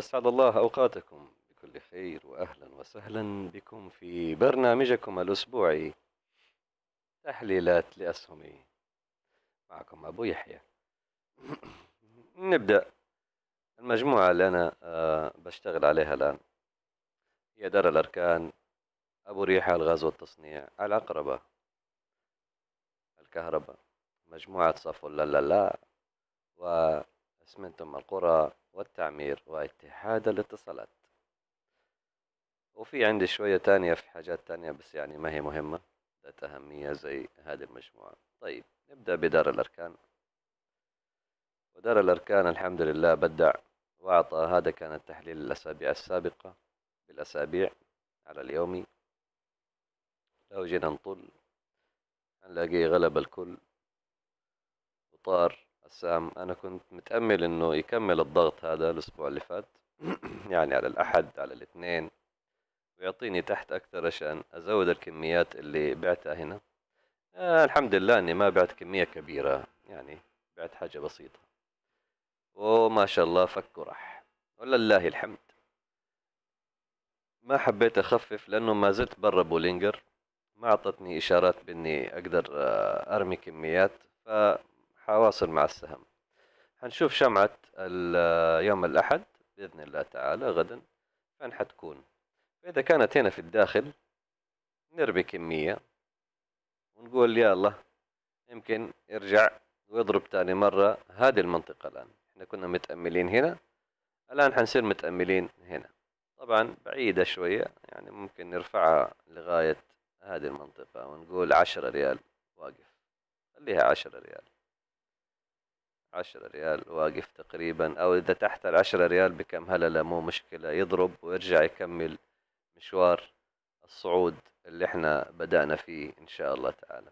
أسعد الله أوقاتكم بكل خير وأهلا وسهلا بكم في برنامجكم الأسبوعي تحليلات لأسهمي معكم أبو يحيى نبدأ المجموعة اللي أنا آه، بشتغل عليها الآن هي دار الأركان أبو ريحة الغاز والتصنيع العقربة الكهرباء مجموعة صفو لا لا لا واسمنتم القرى والتعمير واتحاد الاتصالات وفي عندي شوية تانية في حاجات تانية بس يعني ما هي مهمة ذات أهمية زي هذه المجموعة طيب نبدأ بدار الأركان ودار الأركان الحمد لله بدع وأعطى هذا كان التحليل الأسابيع السابقة بالأسابيع على اليومي لو جينا نطل هنلاقيه غلب الكل وطار حسام انا كنت متامل انه يكمل الضغط هذا الاسبوع اللي فات يعني على الاحد على الاثنين ويعطيني تحت اكثر عشان ازود الكميات اللي بعتها هنا آه الحمد لله اني ما بعت كميه كبيره يعني بعت حاجه بسيطه وما شاء الله فك وراح ولله الحمد ما حبيت اخفف لانه ما زلت برا بولينجر ما اعطتني اشارات باني اقدر آه، ارمي كميات ف حواصل مع السهم حنشوف شمعة يوم الأحد بإذن الله تعالى غدا فين حتكون فإذا كانت هنا في الداخل نربي كمية ونقول يا الله يمكن يرجع ويضرب تاني مرة هذه المنطقة الآن احنا كنا متأملين هنا الآن حنصير متأملين هنا طبعا بعيدة شوية يعني ممكن نرفعها لغاية هذه المنطقة ونقول عشرة ريال واقف خليها عشرة ريال عشرة ريال واقف تقريبا او اذا تحت العشرة ريال بكم هلله مو مشكله يضرب ويرجع يكمل مشوار الصعود اللي احنا بدأنا فيه ان شاء الله تعالى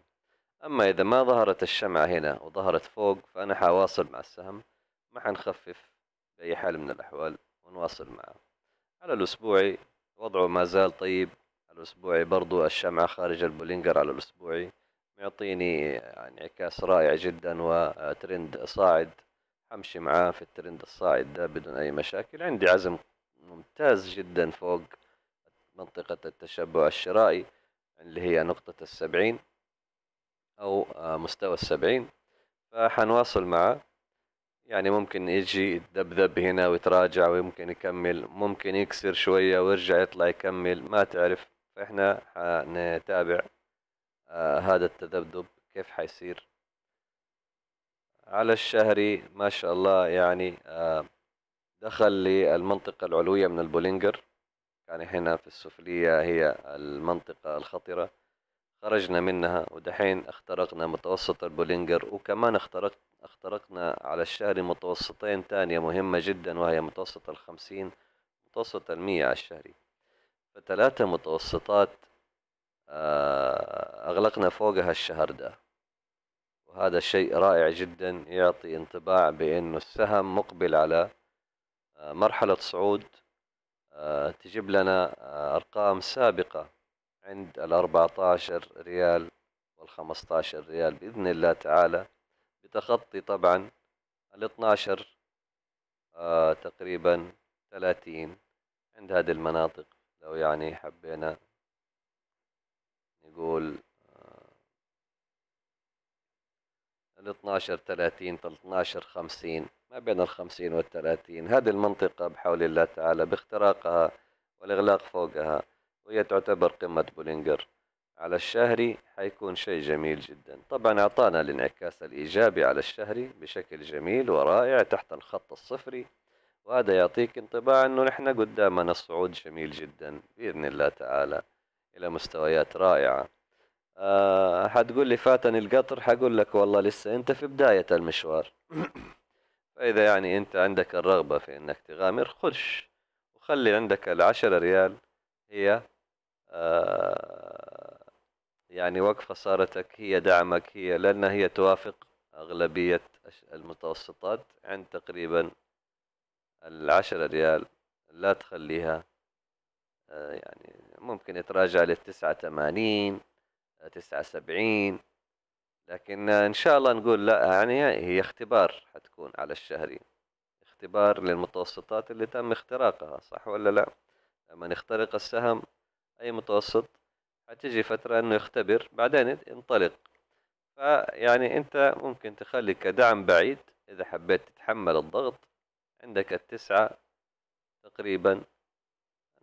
اما اذا ما ظهرت الشمعة هنا وظهرت فوق فانا حواصل مع السهم ما حنخفف باي حال من الاحوال ونواصل معه على الاسبوعي وضعه ما زال طيب على الاسبوعي برضو الشمعة خارج البولينجر على الاسبوعي يعطيني انعكاس رائع جدا وترند صاعد همشي معاه في الترند الصاعد ده بدون اي مشاكل عندي عزم ممتاز جدا فوق منطقة التشبع الشرائي اللي هي نقطة السبعين او مستوى السبعين فحنواصل معه يعني ممكن يجي يتذبذب هنا ويتراجع ويمكن يكمل ممكن يكسر شوية ويرجع يطلع يكمل ما تعرف فاحنا حنتابع آه هذا التذبذب كيف حيصير على الشهري ما شاء الله يعني آه دخل للمنطقة العلوية من البولينجر يعني هنا في السفلية هي المنطقة الخطرة خرجنا منها ودحين اخترقنا متوسط البولينجر وكمان اخترق اخترقنا على الشهري متوسطين تانية مهمة جدا وهي متوسط الخمسين متوسط المية على الشهري فتلاتة متوسطات آه، أغلقنا فوقها الشهر ده وهذا شيء رائع جدا يعطي انطباع بأنه السهم مقبل على آه، مرحلة صعود آه، تجيب لنا أرقام سابقة عند الأربعة عشر ريال والخمسة عشر ريال بإذن الله تعالى بتخطي طبعا ال 12 تقريبا 30 عند هذه المناطق لو يعني حبينا يقول ال 12 30 13 50 ما بين ال 50 وال 30 هذه المنطقة بحول الله تعالى باختراقها والإغلاق فوقها وهي تعتبر قمة بولينجر على الشهري حيكون شيء جميل جدا طبعا أعطانا الانعكاس الإيجابي على الشهري بشكل جميل ورائع تحت الخط الصفري وهذا يعطيك انطباع أنه نحن قدامنا الصعود جميل جدا بإذن الله تعالى إلى مستويات رائعة آه، حتقول لي فاتني القطر حقول لك والله لسه أنت في بداية المشوار فإذا يعني أنت عندك الرغبة في أنك تغامر خش وخلي عندك العشرة ريال هي آه، يعني وقفة صارتك هي دعمك هي لأن هي توافق أغلبية المتوسطات عند تقريبا العشرة ريال لا تخليها آه، يعني ممكن يتراجع للتسعة ثمانين تسعة آه، سبعين لكن ان شاء الله نقول لا يعني هي اختبار حتكون على الشهري اختبار للمتوسطات اللي تم اختراقها صح ولا لا لما نخترق السهم اي متوسط هتجي فترة انه يختبر بعدين ينطلق فيعني انت ممكن تخلي كدعم بعيد اذا حبيت تتحمل الضغط عندك التسعة تقريبا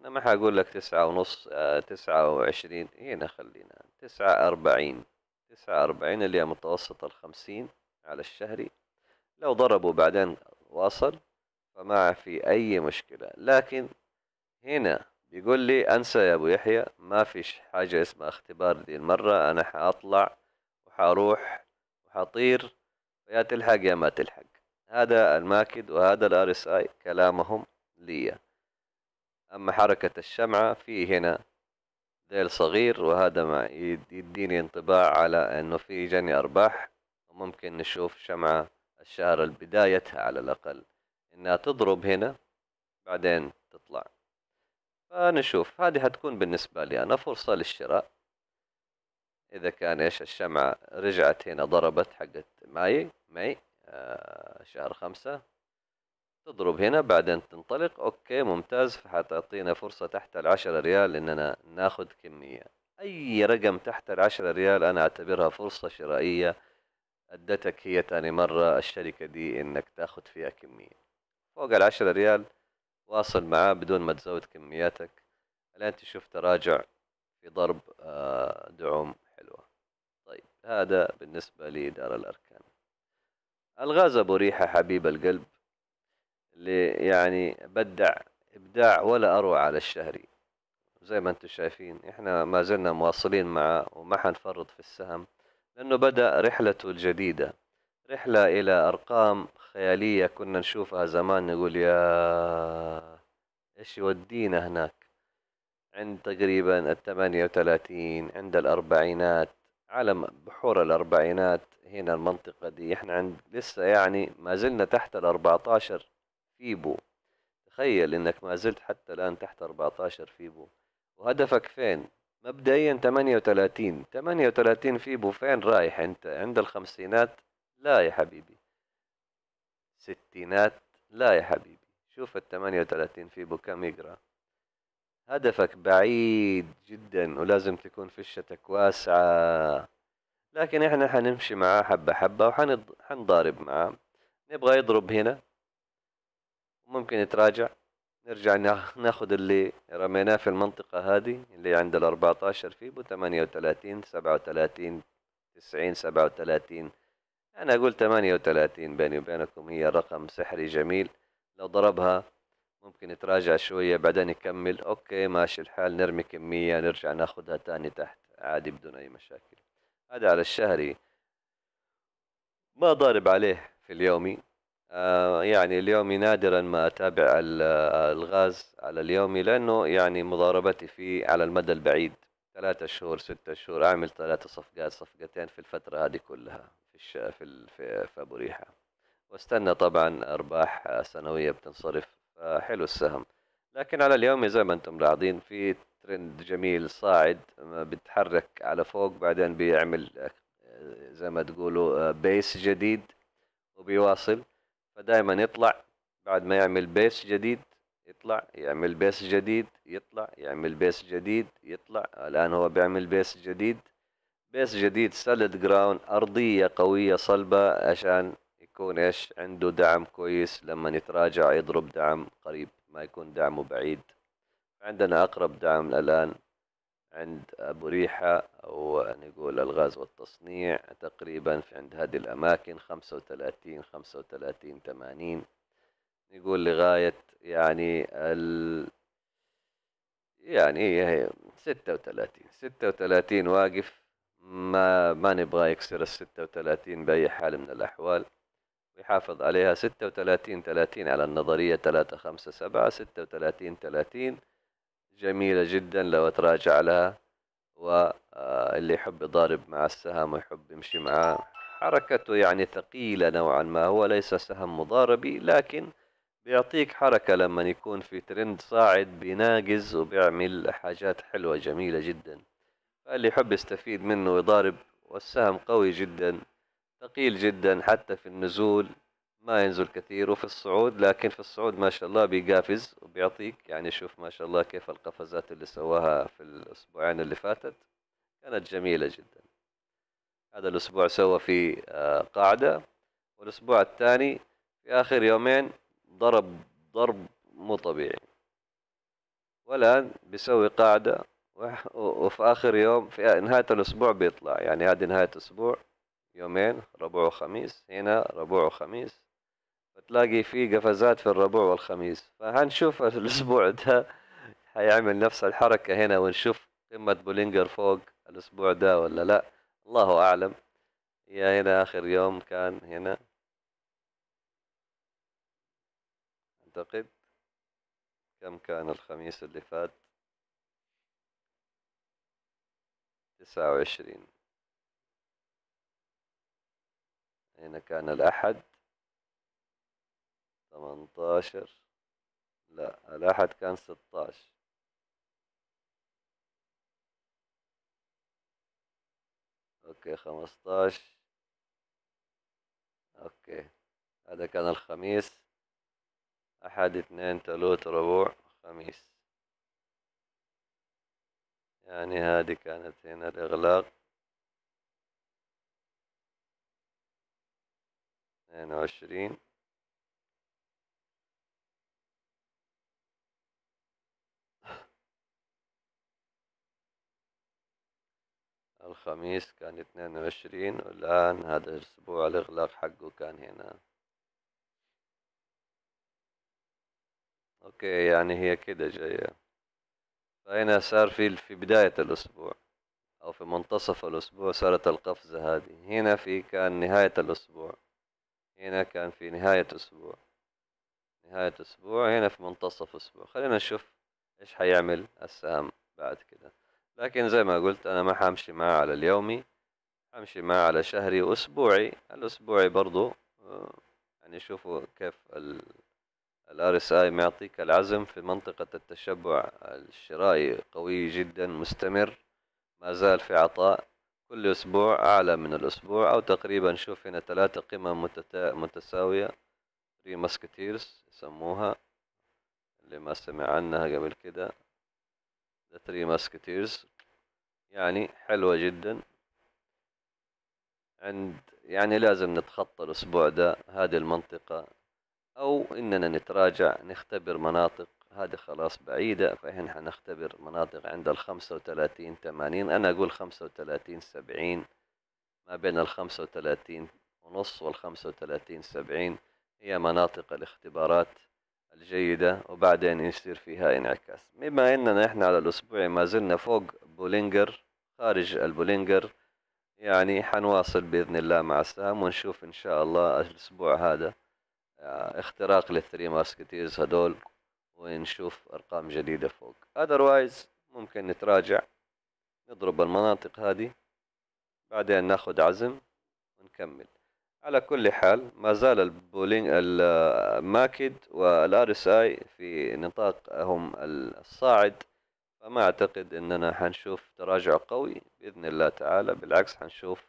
أنا ما حاقول لك تسعة ونص آه، تسعة وعشرين هنا خلينا تسعة أربعين تسعة أربعين اللي هي متوسط الخمسين على الشهري لو ضربوا بعدين واصل فما في أي مشكلة لكن هنا بيقول لي أنسى يا أبو يحيى ما فيش حاجة اسمها اختبار دي المرة أنا حأطلع وحاروح وحطير يا تلحق يا ما تلحق هذا الماكد وهذا الار اس اي كلامهم ليا أما حركة الشمعة في هنا ذيل صغير وهذا ما يديني انطباع على أنه في جني أرباح وممكن نشوف شمعة الشهر بدايتها على الأقل إنها تضرب هنا بعدين تطلع فنشوف هذه حتكون بالنسبة لي أنا فرصة للشراء إذا كان إيش الشمعة رجعت هنا ضربت حقت ماي ماي آه شهر خمسة تضرب هنا بعدين تنطلق اوكي ممتاز فحتعطينا فرصة تحت العشرة ريال اننا ناخد كمية اي رقم تحت العشرة ريال انا اعتبرها فرصة شرائية ادتك هي تاني مرة الشركة دي انك تاخد فيها كمية فوق العشرة ريال واصل معاه بدون ما تزود كمياتك الان تشوف تراجع في ضرب آه، دعوم حلوة طيب هذا بالنسبة لإدارة الأركان الغاز أبو ريحة حبيب القلب اللي يعني بدع ابداع ولا اروع على الشهري زي ما انتم شايفين احنا ما زلنا مواصلين معه وما حنفرط في السهم لانه بدا رحلته الجديده رحله الى ارقام خياليه كنا نشوفها زمان نقول يا ايش يودينا هناك عند تقريبا الثمانية وثلاثين عند الأربعينات عالم بحور الأربعينات هنا المنطقة دي احنا عند لسه يعني ما زلنا تحت الأربعتاشر فيبو تخيل انك ما زلت حتى الان تحت 14 فيبو وهدفك فين مبدئيا 38 38 فيبو فين رايح انت عند الخمسينات لا يا حبيبي ستينات لا يا حبيبي شوف ال 38 فيبو كم يقرا هدفك بعيد جدا ولازم تكون فشتك واسعة لكن احنا حنمشي معاه حبة حبة وحنضارب معاه نبغى يضرب هنا ممكن يتراجع نرجع ناخذ اللي رميناه في المنطقة هذه اللي عند ال 14 فيبو 38 37 90 37 أنا أقول 38 بيني وبينكم هي رقم سحري جميل لو ضربها ممكن يتراجع شوية بعدين يكمل أوكي ماشي الحال نرمي كمية نرجع ناخذها تاني تحت عادي بدون أي مشاكل هذا على الشهري ما ضارب عليه في اليومي آه، يعني اليومي نادرا ما أتابع الغاز على اليومي لأنه يعني مضاربتي فيه على المدى البعيد ثلاثة شهور ستة شهور أعمل ثلاثة صفقات صفقتين في الفترة هذه كلها في في في أبو ريحة واستنى طبعا أرباح سنوية بتنصرف حلو السهم لكن على اليوم زي ما انتم لاحظين في ترند جميل صاعد بيتحرك على فوق بعدين بيعمل آه، زي ما تقولوا بيس آه، جديد وبيواصل فدائما يطلع بعد ما يعمل بيس جديد يطلع يعمل بيس جديد يطلع يعمل بيس جديد يطلع الآن هو بيعمل بيس جديد بيس جديد سلد جراوند أرضية قوية صلبة عشان يكون إيش عنده دعم كويس لما يتراجع يضرب دعم قريب ما يكون دعمه بعيد عندنا أقرب دعم الآن عند أبو ريحة أو نقول الغاز والتصنيع تقريبا في عند هذه الأماكن خمسة وثلاثين خمسة وثلاثين تمانين نقول لغاية يعني ال يعني هي ستة وثلاثين ستة وثلاثين واقف ما ما نبغى يكسر الستة وثلاثين بأي حال من الأحوال ويحافظ عليها ستة وثلاثين ثلاثين على النظرية ثلاثة خمسة سبعة ستة وثلاثين ثلاثين جميلة جدا لو اتراجع لها واللي آه، يحب يضارب مع السهم ويحب يمشي معاه حركته يعني ثقيلة نوعا ما هو ليس سهم مضاربي لكن بيعطيك حركة لما يكون في ترند صاعد بيناقز وبيعمل حاجات حلوة جميلة جدا فاللي يحب يستفيد منه ويضارب والسهم قوي جدا ثقيل جدا حتى في النزول ما ينزل كثير وفي الصعود لكن في الصعود ما شاء الله بيقافز وبيعطيك يعني شوف ما شاء الله كيف القفزات اللي سواها في الأسبوعين اللي فاتت كانت جميلة جدا هذا الأسبوع سوى في آه، قاعدة والأسبوع الثاني في آخر يومين ضرب ضرب مو طبيعي والآن بيسوي قاعدة وفي آخر يوم في نهاية الأسبوع بيطلع يعني هذه نهاية أسبوع يومين ربع وخميس هنا ربع وخميس تلاقي في قفزات في الربوع والخميس فهنشوف الاسبوع ده هيعمل نفس الحركه هنا ونشوف قمه بولينجر فوق الاسبوع ده ولا لا الله اعلم يا هنا اخر يوم كان هنا اعتقد كم كان الخميس اللي فات تسعة وعشرين هنا كان الأحد 18 لا الأحد كان 16 أوكي 15 أوكي هذا كان الخميس أحد اثنين ثلاث ربوع خميس يعني هذه كانت هنا الإغلاق اثنين وعشرين الخميس كان اثنين وعشرين والآن هذا الأسبوع الإغلاق حقه كان هنا أوكي يعني هي كده جاية فهنا صار في في بداية الأسبوع أو في منتصف الأسبوع صارت القفزة هذه هنا في كان نهاية الأسبوع هنا كان في نهاية أسبوع نهاية أسبوع هنا في منتصف أسبوع خلينا نشوف إيش حيعمل السهم بعد كده لكن زي ما قلت أنا ما حمشي معاه على اليومي حمشي معاه على شهري وأسبوعي الأسبوعي برضو آه، يعني شوفوا كيف ال اس اي معطيك العزم في منطقة التشبع الشرائي قوي جدا مستمر ما زال في عطاء كل أسبوع أعلى من الأسبوع أو تقريبا شوف هنا ثلاثة قمم متساوية تري ماسكتيرز يسموها اللي ما سمع عنها قبل كده ذا Three ماسكتيرز يعني حلوة جدا عند يعني لازم نتخطى الأسبوع ده هذه المنطقة أو إننا نتراجع نختبر مناطق هذه خلاص بعيدة فهنا حنختبر مناطق عند الخمسة وثلاثين تمانين أنا أقول خمسة وثلاثين سبعين ما بين الخمسة وثلاثين ونص والخمسة وثلاثين سبعين هي مناطق الاختبارات الجيدة وبعدين يصير فيها انعكاس بما أننا إحنا على الأسبوع ما زلنا فوق بولينجر خارج البولينجر يعني حنواصل بإذن الله مع السهم ونشوف إن شاء الله الأسبوع هذا آه، اختراق للثري ماسكتيرز هدول ونشوف أرقام جديدة فوق اذروايز ممكن نتراجع نضرب المناطق هذه بعدين ناخد عزم ونكمل على كل حال ما زال البولينج الماكد والار اس اي في نطاقهم الصاعد فما اعتقد اننا حنشوف تراجع قوي باذن الله تعالى بالعكس حنشوف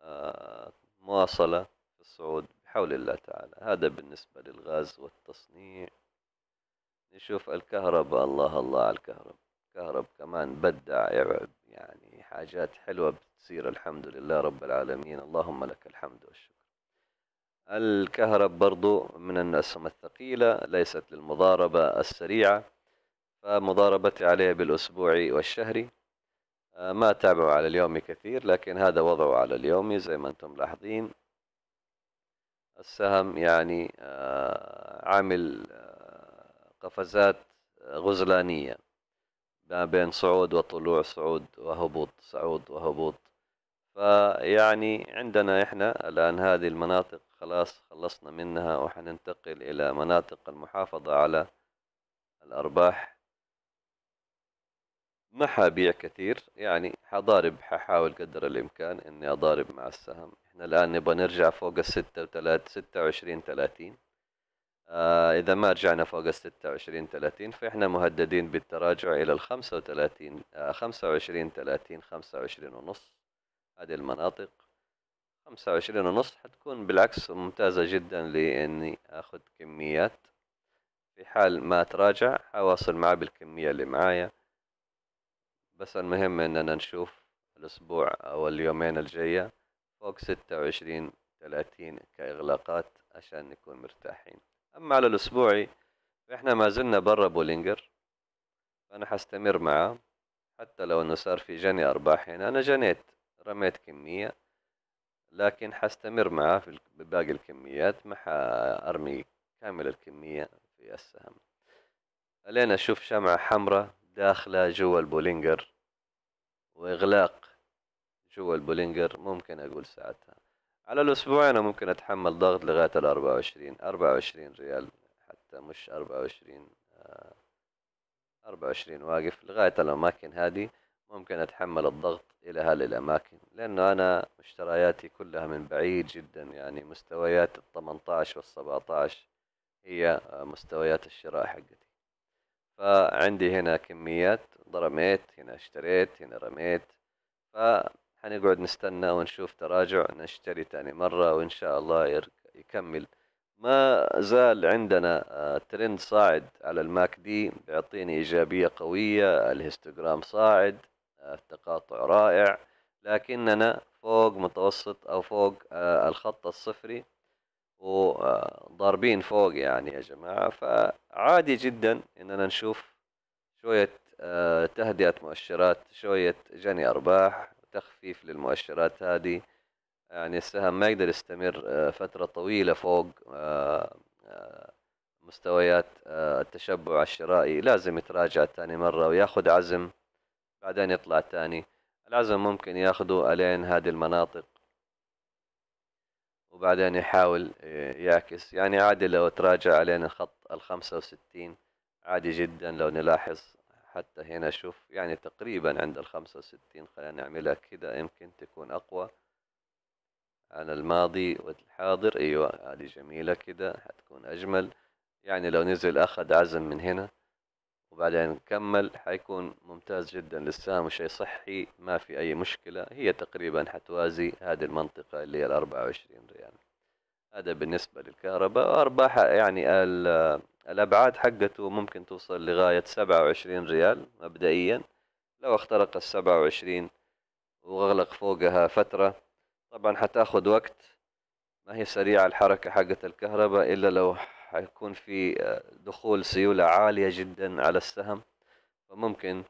آه، مواصلة في الصعود بحول الله تعالى هذا بالنسبة للغاز والتصنيع نشوف الكهرباء الله الله على الكهرباء الكهرباء كمان بدع يعني حاجات حلوة تصير الحمد لله رب العالمين اللهم لك الحمد والشكر الكهرب برضو من الأسهم الثقيلة ليست للمضاربة السريعة فمضاربتي عليها بالأسبوعي والشهري آه، ما تابعوا على اليوم كثير لكن هذا وضعه على اليومي زي ما أنتم ملاحظين السهم يعني آه، عامل آه، قفزات غزلانية ما بين صعود وطلوع صعود وهبوط صعود وهبوط فيعني عندنا احنا الان هذه المناطق خلاص خلصنا منها وحننتقل الى مناطق المحافظة على الارباح ما حابيع كثير يعني حضارب ححاول قدر الامكان اني اضارب مع السهم احنا الان نبغى نرجع فوق الستة وتلات ستة وعشرين تلاتين آه اذا ما رجعنا فوق الستة وعشرين تلاتين فاحنا مهددين بالتراجع الى الخمسة وتلاتين آه خمسة وعشرين تلاتين خمسة وعشرين ونص هذه المناطق خمسة وعشرين ونص حتكون بالعكس ممتازة جدا لاني اخذ كميات في حال ما تراجع حواصل معاه بالكمية اللي معايا بس المهم اننا نشوف الاسبوع او اليومين الجاية فوق ستة وعشرين ثلاثين كاغلاقات عشان نكون مرتاحين اما على الاسبوعي فاحنا ما زلنا برا بولينجر فانا حستمر معاه حتى لو انه صار في جني ارباح هنا انا جنيت رميت كمية لكن حستمر معه في باقي الكميات ما حأرمي كامل الكمية في السهم الين اشوف شمعة حمراء داخلة جوا البولينجر واغلاق جوا البولينجر ممكن اقول ساعتها على الاسبوع انا ممكن اتحمل ضغط لغاية الاربعة وعشرين اربعة وعشرين ريال حتى مش اربعة وعشرين آه، اربعة وعشرين واقف لغاية الاماكن هذه ممكن أتحمل الضغط إلى هذه الأماكن لأنه أنا مشترياتي كلها من بعيد جدا يعني مستويات ال 18 وال 17 هي آه، مستويات الشراء حقتي فعندي هنا كميات رميت هنا اشتريت هنا رميت فحنقعد نستنى ونشوف تراجع نشتري تاني مرة وإن شاء الله يكمل ما زال عندنا آه، ترند صاعد على الماك دي بيعطيني إيجابية قوية الهستوغرام صاعد التقاطع رائع لكننا فوق متوسط أو فوق آه، الخط الصفري وضاربين فوق يعني يا جماعة فعادي جدا إننا نشوف شوية آه، تهدئة مؤشرات شوية جني أرباح تخفيف للمؤشرات هذه يعني السهم ما يقدر يستمر آه، فترة طويلة فوق مستويات التشبع الشرائي لازم يتراجع تاني مرة وياخد عزم بعدين يطلع تاني لازم ممكن ياخدوا الين هذه المناطق وبعدين يحاول يعكس يعني عادي لو تراجع علينا الخط الخمسة وستين عادي جدا لو نلاحظ حتى هنا شوف يعني تقريبا عند الخمسة وستين خلينا نعملها كده يمكن تكون أقوى على الماضي والحاضر أيوة هذه جميلة كده حتكون أجمل يعني لو نزل أخذ عزم من هنا وبعدين نكمل حيكون ممتاز جدا للسام وشيء صحي ما في أي مشكلة هي تقريبا حتوازي هذه المنطقة اللي هي الأربعة وعشرين ريال هذا بالنسبة للكهرباء وارباح يعني الأبعاد حقته ممكن توصل لغاية سبعة وعشرين ريال مبدئيا لو اخترق السبعة وعشرين وأغلق فوقها فترة طبعا حتاخد وقت ما هي سريعة الحركة حقت الكهرباء إلا لو حيكون في آه، دخول سيولة عالية جدا على السهم فممكن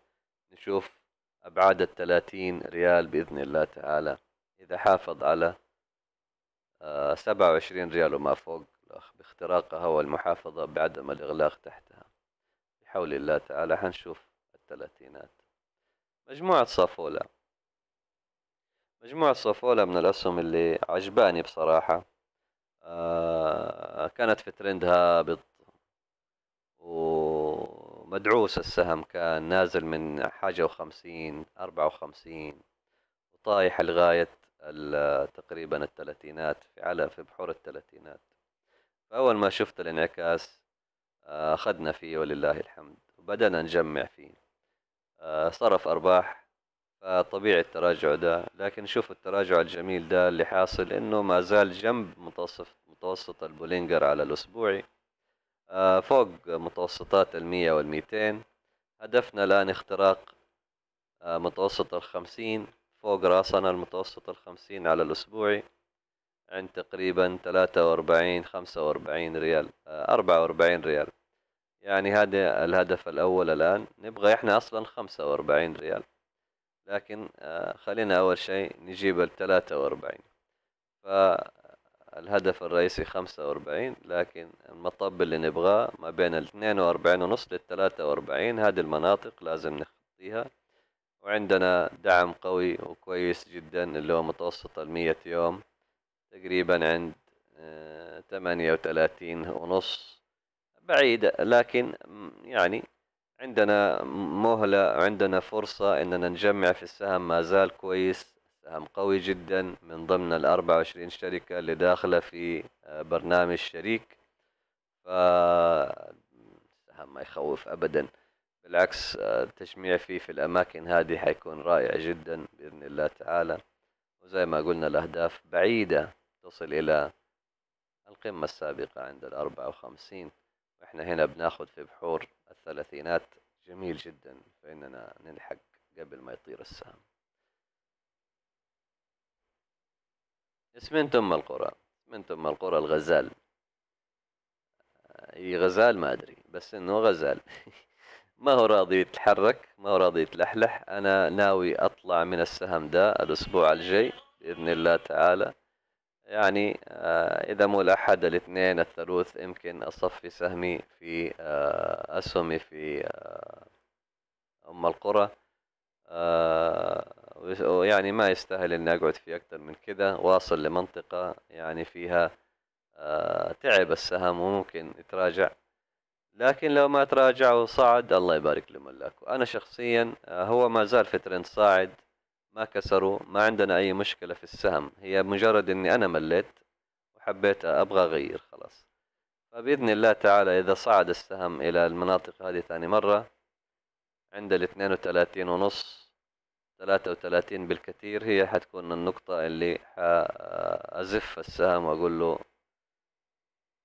نشوف أبعاد الثلاثين ريال بإذن الله تعالى إذا حافظ على آه، سبعة وعشرين ريال وما فوق باختراقها والمحافظة بعدم الإغلاق تحتها بحول الله تعالى حنشوف الثلاثينات مجموعة صافولا مجموعة صافولا من الأسهم اللي عجباني بصراحة آه، كانت في ترند هابط ومدعوس السهم كان نازل من حاجة وخمسين أربعة وخمسين وطايح لغاية تقريبا الثلاثينات في على في بحور الثلاثينات فأول ما شفت الانعكاس آه، أخذنا فيه ولله الحمد وبدأنا نجمع فيه آه، صرف أرباح فطبيعي التراجع ده لكن شوف التراجع الجميل ده اللي حاصل انه ما زال جنب متوسط متوسط البولينجر على الاسبوعي آه، فوق متوسطات المية والميتين هدفنا الان اختراق آه، متوسط الخمسين فوق راسنا المتوسط الخمسين على الأسبوعي عند تقريبا ثلاثة وأربعين خمسة وأربعين ريال آه، أربعة وأربعين ريال يعني هذا الهدف الأول الآن نبغى إحنا أصلا خمسة وأربعين ريال لكن آه، خلينا أول شيء نجيب الثلاثة وأربعين فالهدف الرئيسي خمسة وأربعين لكن المطب اللي نبغاه ما بين الاثنين وأربعين ونص للثلاثة وأربعين هذه المناطق لازم نخطيها وعندنا دعم قوي وكويس جدا اللي هو متوسط المية يوم تقريبا عند آه، ثمانية وثلاثين ونص بعيدة لكن يعني عندنا مهلة عندنا فرصة اننا نجمع في السهم ما زال كويس سهم قوي جدا من ضمن ال 24 شركة اللي داخلة في آه، برنامج شريك ف السهم ما يخوف ابدا بالعكس آه، التجميع فيه في الاماكن هذه حيكون رائع جدا باذن الله تعالى وزي ما قلنا الاهداف بعيدة تصل الى القمة السابقة عند ال 54 احنا هنا بناخذ في بحور الثلاثينات جميل جدا فإننا نلحق قبل ما يطير السهم اسمين تم القرى من تم القرى الغزال آه، اي غزال ما ادري بس انه غزال ما هو راضي يتحرك ما هو راضي يتلحلح انا ناوي اطلع من السهم ده الاسبوع الجاي باذن الله تعالى يعني آه، إذا مو الاحد الاثنين الثالوث يمكن أصفي سهمي في أسهمي آه، في آه، أم القرى ويعني ما يستاهل إني أقعد فيه أكثر من كذا واصل لمنطقة يعني فيها تعب السهم وممكن يتراجع لكن لو ما تراجع وصعد الله يبارك لملاكه أنا شخصيا هو ما زال في ترند صاعد ما كسروا ما عندنا أي مشكلة في السهم هي مجرد أني أنا مليت وحبيت أبغى أغير خلاص فبإذن الله تعالى إذا صعد السهم إلى المناطق هذه ثاني مرة عند الاثنين وثلاثين ونص ثلاثة وثلاثين بالكثير هي حتكون النقطة اللي حأزف السهم وأقول له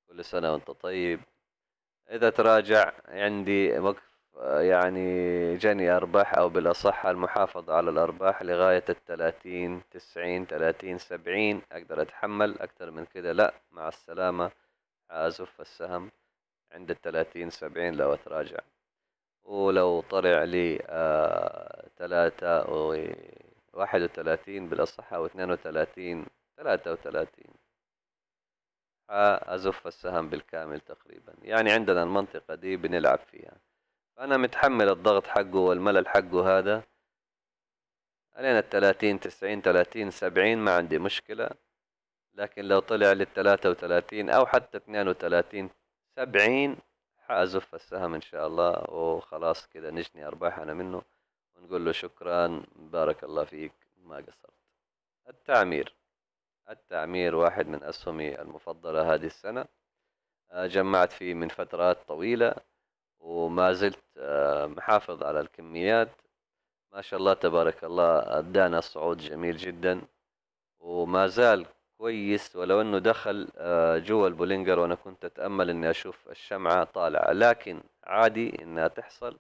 كل سنة وأنت طيب إذا تراجع عندي وقف يعني جني أرباح أو بالأصح المحافظة على الأرباح لغاية الثلاثين تسعين ثلاثين سبعين أقدر أتحمل أكثر من كده لا مع السلامة أزف السهم عند الثلاثين سبعين لو أتراجع ولو طلع لي آه، ثلاثة واحد وثلاثين بالأصح أو اثنين وثلاثين ثلاثة وثلاثين أزف السهم بالكامل تقريبا يعني عندنا المنطقة دي بنلعب فيها فأنا متحمل الضغط حقه والملل حقه هذا علينا التلاتين تسعين تلاتين سبعين ما عندي مشكلة لكن لو طلع للتلاتة وتلاتين أو حتى اثنين وتلاتين سبعين حأزف السهم إن شاء الله وخلاص كده نجني أرباح أنا منه ونقول له شكرا بارك الله فيك ما قصرت التعمير التعمير واحد من أسهمي المفضلة هذه السنة آه، جمعت فيه من فترات طويلة وما زلت آه، محافظ على الكميات ما شاء الله تبارك الله ادانا صعود جميل جدا وما زال كويس ولو انه دخل آه، جوا البولينجر وانا كنت اتامل اني اشوف الشمعه طالعه لكن عادي انها تحصل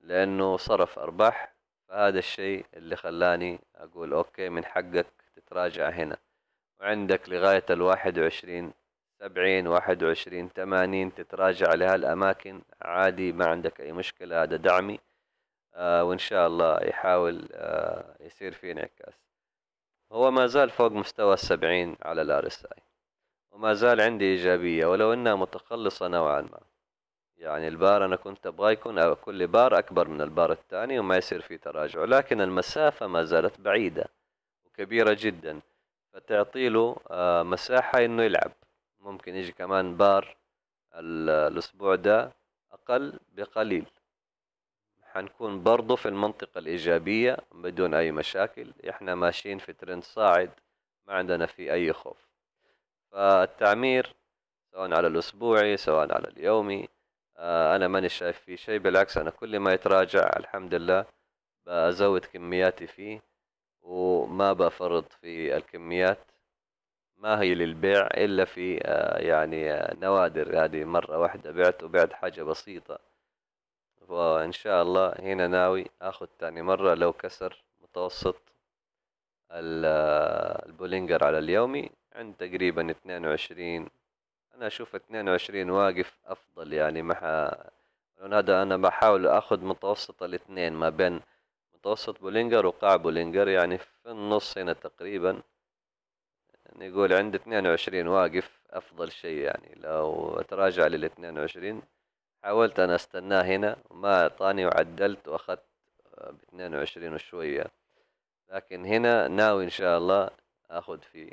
لانه صرف ارباح فهذا الشيء اللي خلاني اقول اوكي من حقك تتراجع هنا وعندك لغايه الواحد وعشرين سبعين واحد وعشرين ثمانين تتراجع لهالأماكن عادي ما عندك أي مشكلة هذا دعمي آه وإن شاء الله يحاول آه يصير في انعكاس هو ما زال فوق مستوى السبعين على الار اس اي وما زال عندي إيجابية ولو أنها متقلصة نوعا ما يعني البار أنا كنت أبغى يكون كل بار أكبر من البار الثاني وما يصير فيه تراجع لكن المسافة ما زالت بعيدة وكبيرة جدا فتعطي له آه، مساحة إنه يلعب ممكن يجي كمان بار الأسبوع ده أقل بقليل حنكون برضو في المنطقة الإيجابية بدون أي مشاكل إحنا ماشيين في ترند صاعد ما عندنا في أي خوف فالتعمير سواء على الأسبوعي سواء على اليومي آه، أنا ماني شايف فيه شيء بالعكس أنا كل ما يتراجع الحمد لله بزود كمياتي فيه وما بفرض في الكميات ما هي للبيع الا في آه، يعني آه، نوادر هذه مره واحده بعت وبعت حاجه بسيطه وان شاء الله هنا ناوي اخذ تاني مره لو كسر متوسط آه، البولينجر على اليومي عند تقريبا اثنين وعشرين انا اشوف اثنين وعشرين واقف افضل يعني مع هذا انا بحاول اخذ متوسط الاثنين ما بين متوسط بولينجر وقاع بولينجر يعني في النص هنا تقريبا يقول عند 22 واقف افضل شيء يعني لو اتراجع لل 22 حاولت انا استناه هنا وما اعطاني وعدلت واخذت ب 22 وشوية لكن هنا ناوي ان شاء الله اخذ فيه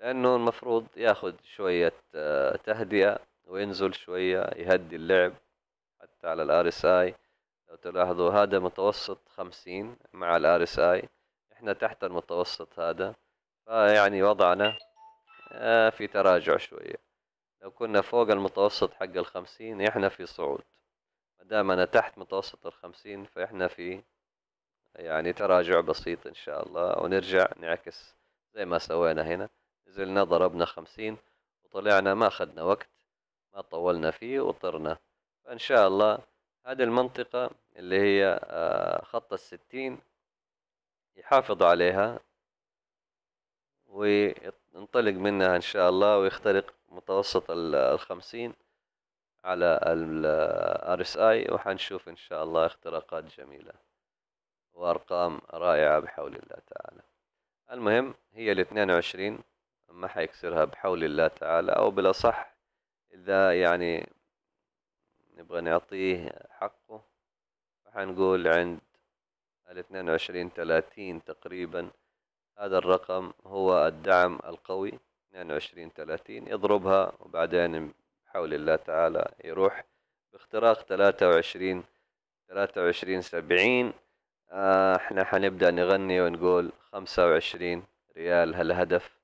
لانه المفروض ياخذ شوية آه، تهدئة وينزل شوية يهدي اللعب حتى على الار اس اي لو تلاحظوا هذا متوسط خمسين مع الار اس اي احنا تحت المتوسط هذا يعني وضعنا آه، في تراجع شوية لو كنا فوق المتوسط حق الخمسين احنا في صعود ما دام انا تحت متوسط الخمسين فاحنا في يعني تراجع بسيط ان شاء الله ونرجع نعكس زي ما سوينا هنا نزلنا ضربنا خمسين وطلعنا ما اخذنا وقت ما طولنا فيه وطرنا فان شاء الله هذه المنطقة اللي هي آه، خط الستين يحافظ عليها وينطلق منها ان شاء الله ويخترق متوسط الخمسين على ال اس اي وحنشوف ان شاء الله اختراقات جميلة وارقام رائعة بحول الله تعالى المهم هي الاثنين وعشرين ما حيكسرها بحول الله تعالى او بالاصح اذا يعني نبغى نعطيه حقه فحنقول عند الاثنين وعشرين ثلاثين تقريبا هذا الرقم هو الدعم القوي 22 30 يضربها وبعدين بحول الله تعالى يروح باختراق 23 23 70 احنا حنبدأ نغني ونقول 25 ريال هالهدف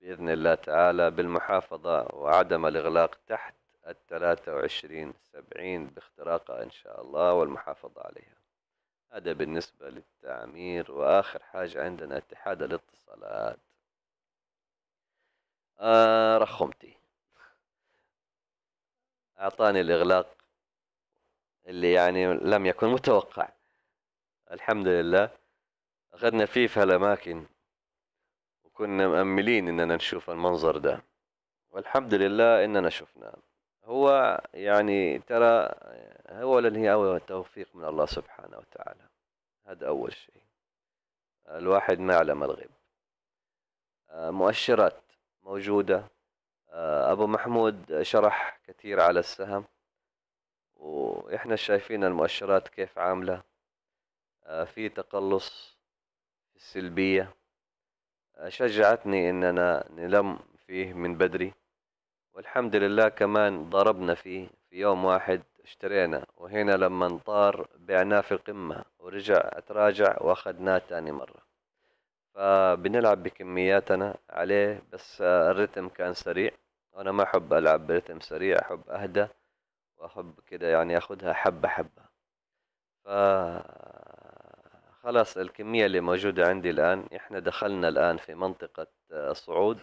بإذن الله تعالى بالمحافظة وعدم الإغلاق تحت ال 23 70 باختراقها إن شاء الله والمحافظة عليها هذا بالنسبة للتعمير وآخر حاجة عندنا اتحاد الاتصالات آه رخمتي أعطاني الإغلاق اللي يعني لم يكن متوقع الحمد لله أخذنا فيه في الأماكن وكنا مأملين إننا نشوف المنظر ده والحمد لله إننا شفناه هو يعني ترى هو أول توفيق من الله سبحانه وتعالى هذا أول شيء الواحد ما يعلم الغيب آه، مؤشرات موجودة آه، أبو محمود شرح كثير على السهم وإحنا شايفين المؤشرات كيف عاملة آه، في تقلص في السلبية شجعتني إننا نلم فيه من بدري والحمد لله كمان ضربنا فيه في يوم واحد اشترينا وهنا لما انطار بعناه في القمة ورجع اتراجع واخدناه تاني مرة فبنلعب بكمياتنا عليه بس الرتم كان سريع وانا ما احب العب برتم سريع احب اهدى واحب كده يعني اخدها حبة حبة ف خلاص الكمية اللي موجودة عندي الآن إحنا دخلنا الآن في منطقة صعود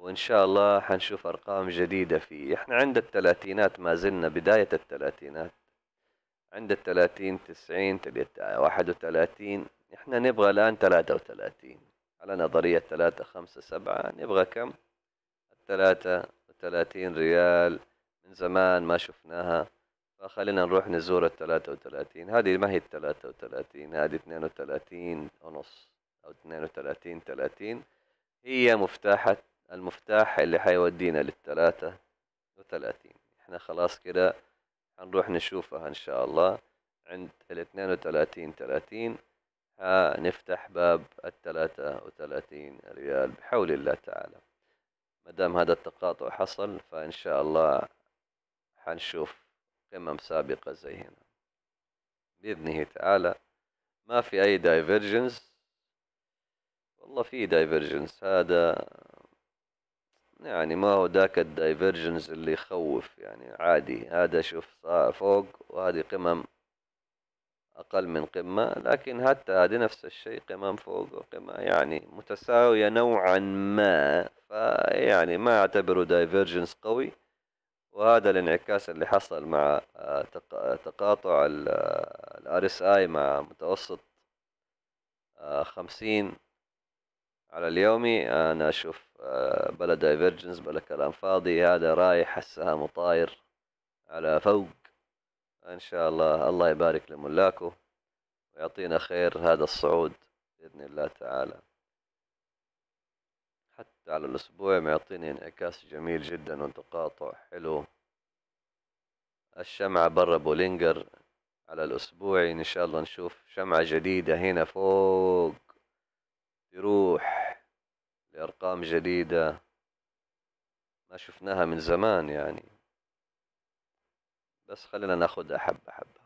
وان شاء الله حنشوف ارقام جديده فيه احنا عند الثلاثينات ما زلنا بدايه الثلاثينات عند الثلاثين تسعين واحد وثلاثين احنا نبغى الان ثلاثة وثلاثين على نظرية ثلاثة خمسة سبعة نبغى كم ثلاثه وثلاثين ريال من زمان ما شفناها فخلينا نروح نزور الثلاثة وثلاثين هذه ما هي الثلاثة وثلاثين هذه اثنين وثلاثين ونص أو اثنين وثلاثين ثلاثين هي مفتاحة المفتاح اللي حيودينا للثلاثة وثلاثين احنا خلاص كده هنروح نشوفها ان شاء الله عند الاثنين وثلاثين ثلاثين نفتح باب الثلاثة وثلاثين ريال بحول الله تعالى مدام هذا التقاطع حصل فان شاء الله حنشوف قمم سابقة زي هنا بإذنه تعالى ما في أي دايفرجنس والله في دايفرجنس هذا يعني ما هو ذاك الدايفرجنز اللي يخوف يعني عادي هذا شوف فوق وهذه قمم أقل من قمة لكن حتى هذه نفس الشيء قمم فوق وقمة يعني متساوية نوعا ما فيعني ما أعتبره دايفرجنس قوي وهذا الانعكاس اللي حصل مع آه، آه، تقاطع الار اس آه، اي مع متوسط خمسين على اليومي أنا أشوف آه، بلا دايفرجنس بلا كلام فاضي هذا رايح السهم وطاير على فوق ان شاء الله الله يبارك لملاكه ويعطينا خير هذا الصعود باذن الله تعالى حتى على الاسبوع معطيني انعكاس جميل جدا وتقاطع حلو الشمعة برا بولينجر على الأسبوع إن شاء الله نشوف شمعة جديدة هنا فوق تروح لأرقام جديدة ما شفناها من زمان يعني بس خلينا ناخدها حبة حبة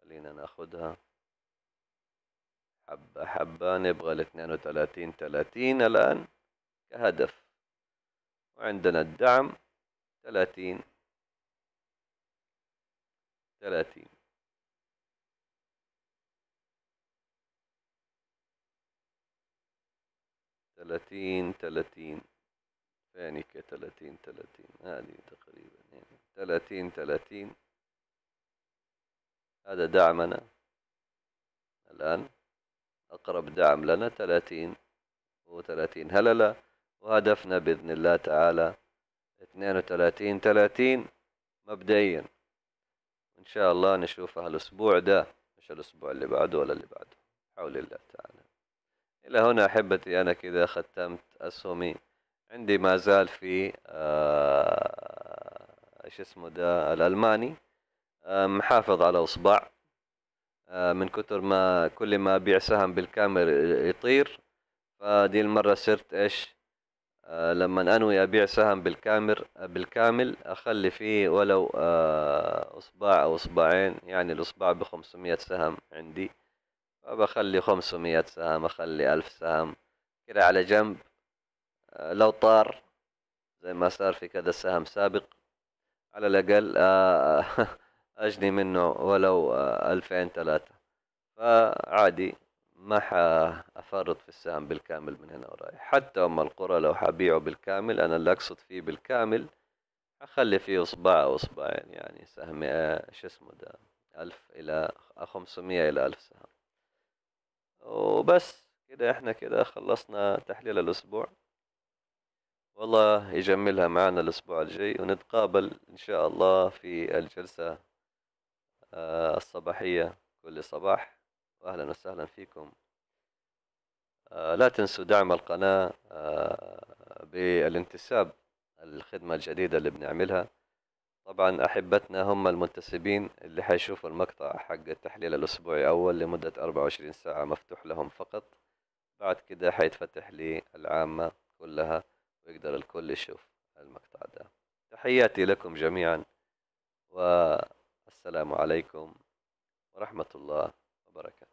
خلينا ناخدها حبة حبة نبغى الاثنين وثلاثين ثلاثين الآن كهدف وعندنا الدعم ثلاثين ثلاثين 30 30 ثاني ك 30 30 هذه تقريبا يعني 30 30 هذا دعمنا الآن أقرب دعم لنا 30 هو 30 هللة وهدفنا بإذن الله تعالى 32 30 مبدئيا إن شاء الله نشوفها الأسبوع ده مش الأسبوع اللي بعده ولا اللي بعده حول الله تعالى إلى هنا أحبتي أنا كذا ختمت أسهمي عندي ما زال في ايش آه، اسمه ده الألماني آه، محافظ على إصبع آه، من كتر ما كل ما أبيع سهم بالكامل يطير فدي المرة صرت ايش لما انوي ابيع سهم بالكامل بالكامل اخلي فيه ولو اصبع او اصبعين يعني الاصبع بخمسمية سهم عندي فبخلي 500 سهم اخلي 1000 سهم كده على جنب آه، لو طار زي ما صار في كذا سهم سابق على الأقل آه، آه، أجني منه ولو ألفين ثلاثة فعادي ما حأفرط في السهم بالكامل من هنا ورايح حتى أم القرى لو حبيعه بالكامل أنا اللي أقصد فيه بالكامل أخلي فيه أصبع أو أصبعين يعني سهم شو اسمه ده ألف إلى خمسمية إلى ألف سهم وبس كده احنا كده خلصنا تحليل الاسبوع والله يجملها معنا الاسبوع الجاي ونتقابل ان شاء الله في الجلسة آه، الصباحية كل صباح واهلا وسهلا فيكم آه، لا تنسوا دعم القناة آه، بالانتساب الخدمة الجديدة اللي بنعملها طبعا احبتنا هم المنتسبين اللي حيشوفوا المقطع حق التحليل الاسبوعي اول لمدة 24 ساعة مفتوح لهم فقط بعد كده حيتفتح للعامة كلها ويقدر الكل يشوف المقطع ده تحياتي لكم جميعا والسلام عليكم ورحمة الله وبركاته